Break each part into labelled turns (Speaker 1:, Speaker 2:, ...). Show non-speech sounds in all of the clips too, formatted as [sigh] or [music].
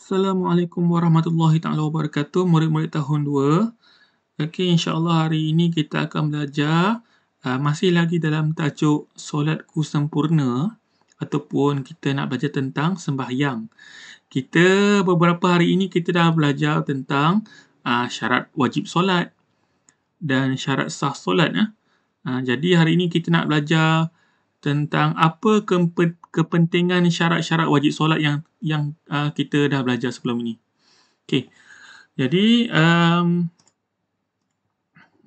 Speaker 1: Assalamualaikum warahmatullahi taala wabarakatuh murid-murid tahun 2. Okey insya-Allah hari ini kita akan belajar uh, masih lagi dalam tajuk solatku sempurna ataupun kita nak belajar tentang sembahyang. Kita beberapa hari ini kita dah belajar tentang uh, syarat wajib solat dan syarat sah solat eh. Uh, jadi hari ini kita nak belajar tentang apa kepentingan syarat-syarat wajib solat yang yang uh, kita dah belajar sebelum ini. Okey. Jadi um,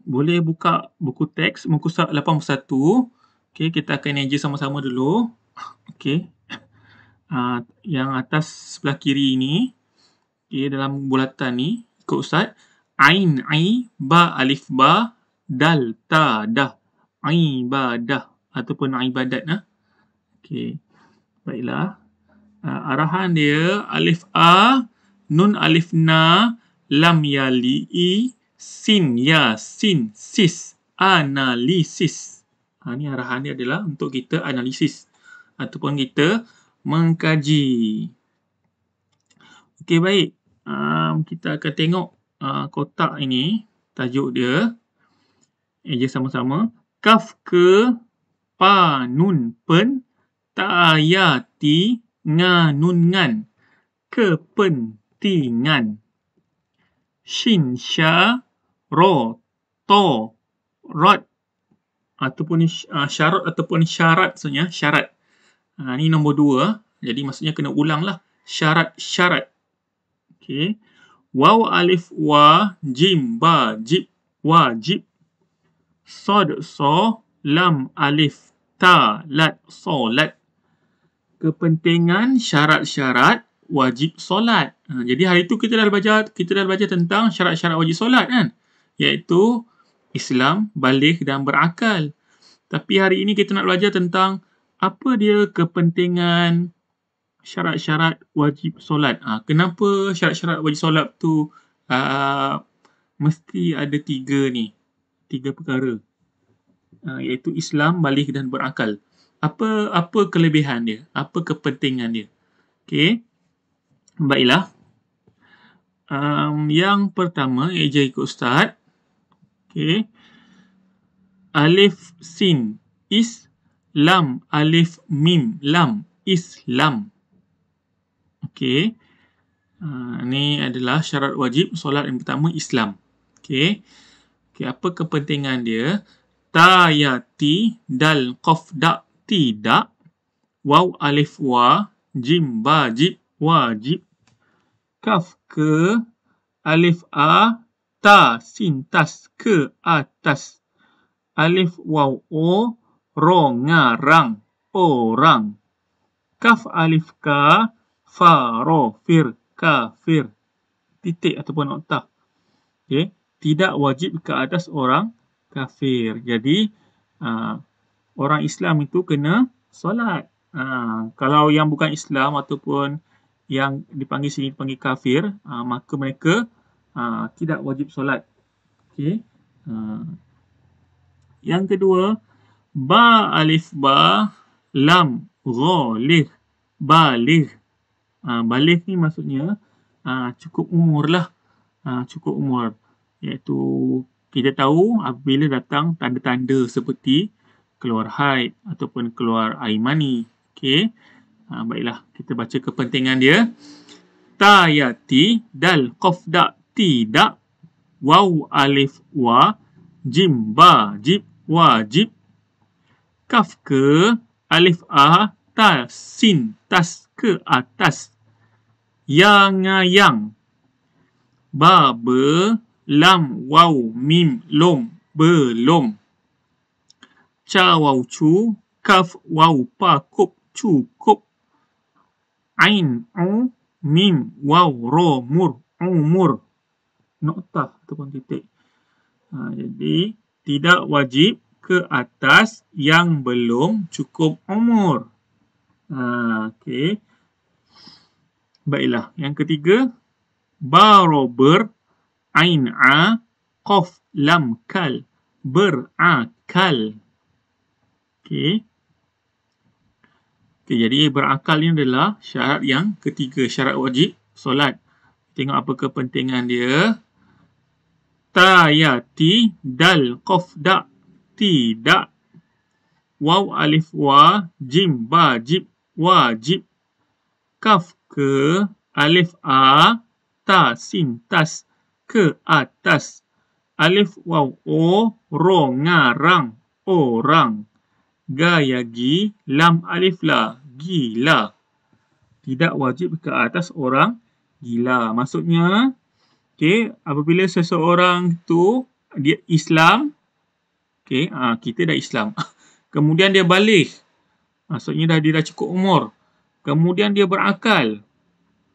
Speaker 1: boleh buka buku teks muka surat 81. Okey, kita akan eja sama-sama dulu. Okey. Uh, [coughs] yang atas sebelah kiri ini okay, dalam bulatan ni ikut ustaz ain ai ba alif ba dal ta dah ai ba dah ataupun ibadat nah. Okey. Baiklah. Uh, arahan dia alif a nun alif na lam yali i sin ya sin sis analisis. Ha, ah, ini arahan dia adalah untuk kita analisis ataupun kita mengkaji. Okey baik. Um, kita akan tengok uh, kotak ini tajuk dia. Eja eh, sama-sama. Kaf ke panun pen tayati nganungan kepentingan shinsha ro to rot ataupun uh, ah, syarat ataupun syarat maksudnya syarat ha, ni nombor dua jadi maksudnya kena ulang lah syarat syarat okay. waw alif wa jim ba jib wajib sod so lam alif ta lat solat kepentingan syarat-syarat wajib solat. Ha, jadi hari itu kita dah belajar kita dah belajar tentang syarat-syarat wajib solat kan? Yaitu Islam, balik dan berakal. Tapi hari ini kita nak belajar tentang apa dia kepentingan syarat-syarat wajib solat. Ha, kenapa syarat-syarat wajib solat tu uh, mesti ada tiga ni. Tiga perkara uh, iaitu Islam balik dan berakal. Apa apa kelebihan dia? Apa kepentingan dia? Okey. Baiklah. Um, yang pertama, Eja ikut Ustaz. Okey. Alif Sin. Is Lam. Alif Mim. Lam. Is Lam. Okey. Uh, ah, ini adalah syarat wajib solat yang pertama Islam. Okey. Okey, apa kepentingan dia? tayati dal qaf da tidak waw alif wa jim bajib wajib kaf ke alif a ta sin tas ke atas alif waw o ro ngarang orang kaf alif ka fa ro fir kafir titik ataupun nokta okey tidak wajib ke atas orang kafir. Jadi uh, orang Islam itu kena solat. Uh, kalau yang bukan Islam ataupun yang dipanggil sini Panggil kafir, uh, maka mereka uh, tidak wajib solat. Okay. Uh, yang kedua, ba alif ba lam gho lih balih. Uh, balih ni maksudnya uh, cukup umur lah. Uh, cukup umur. Iaitu kita tahu apabila datang tanda-tanda seperti keluar haid ataupun keluar air mani. Okey. Ha, baiklah, kita baca kepentingan dia. Tayati dal qafda tidak waw alif wa jim ba jib wajib kaf ke alif a ta sin tas ke atas ya yang yang ba be lam wau, mim lom be lom cha wau, chu kaf wau, pa kup chu kup ain o, mim wau, ro mur umur Nota ataupun titik ha, jadi tidak wajib ke atas yang belum cukup umur ha, okay. baiklah yang ketiga barober Ain a qaf lam kal Ber A Kal, okay? Okay, jadi berakal ini adalah syarat yang ketiga syarat wajib solat. Tengok apa kepentingan dia. Ta ya ti dal qaf da tidak. Waw alif wa jim Ba wajib wajib. Kaf ke alif a ta sin tas ke atas. Alif waw o ro ngarang orang. Gaya gi lam alif la gila. Tidak wajib ke atas orang gila. Maksudnya, okay, apabila seseorang tu dia Islam, okay, ha, kita dah Islam. [laughs] Kemudian dia balik. Maksudnya dah dia dah cukup umur. Kemudian dia berakal.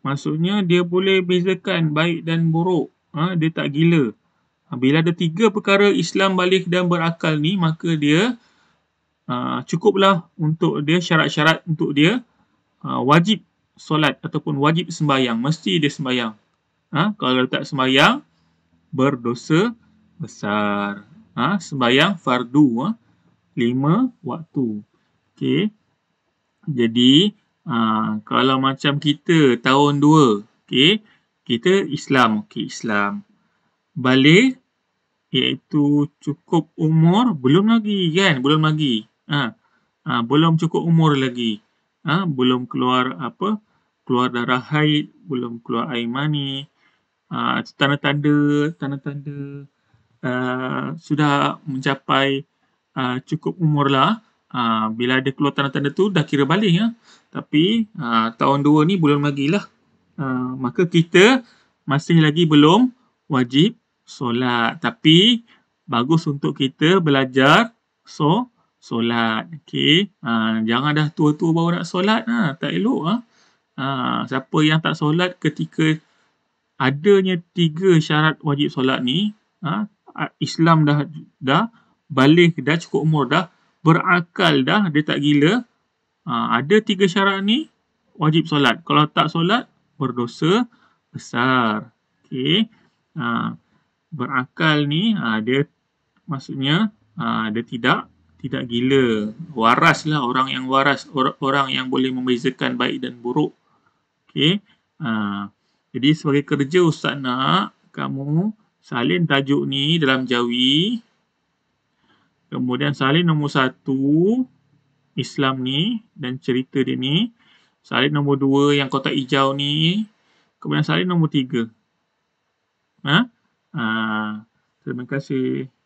Speaker 1: Maksudnya dia boleh bezakan baik dan buruk ha, dia tak gila. Ha, bila ada tiga perkara Islam balik dan berakal ni, maka dia ha, cukuplah untuk dia syarat-syarat untuk dia ha, wajib solat ataupun wajib sembahyang. Mesti dia sembahyang. Ha, kalau tak sembahyang, berdosa besar. Ha, sembahyang fardu. Ha, lima waktu. Okey. Jadi, ha, kalau macam kita tahun dua, okey, kita Islam okey Islam balik iaitu cukup umur belum lagi kan belum lagi ha. Ha, belum cukup umur lagi ha, belum keluar apa keluar darah haid belum keluar air mani ha, tanda-tanda tanda-tanda uh, sudah mencapai uh, cukup umur lah ha, bila ada keluar tanda-tanda tu dah kira balik ya tapi ha, tahun dua ni belum lagi lah uh, maka kita masih lagi belum wajib solat tapi bagus untuk kita belajar so solat Okay, uh, ah, jangan dah tua-tua bawa nak solat ha tak elok ah uh. siapa yang tak solat ketika adanya tiga syarat wajib solat ni uh, Islam dah dah balik dah cukup umur dah berakal dah dia tak gila uh, ada tiga syarat ni wajib solat kalau tak solat berdosa besar. Okey. Ha, berakal ni ha, dia maksudnya ha, dia tidak tidak gila. Waraslah orang yang waras or, orang yang boleh membezakan baik dan buruk. Okey. Ha, jadi sebagai kerja ustaz nak kamu salin tajuk ni dalam jawi kemudian salin nombor satu Islam ni dan cerita dia ni Salin nombor 2 yang kotak hijau ni. Kemudian salin nombor 3. Ha? Ha. Terima kasih.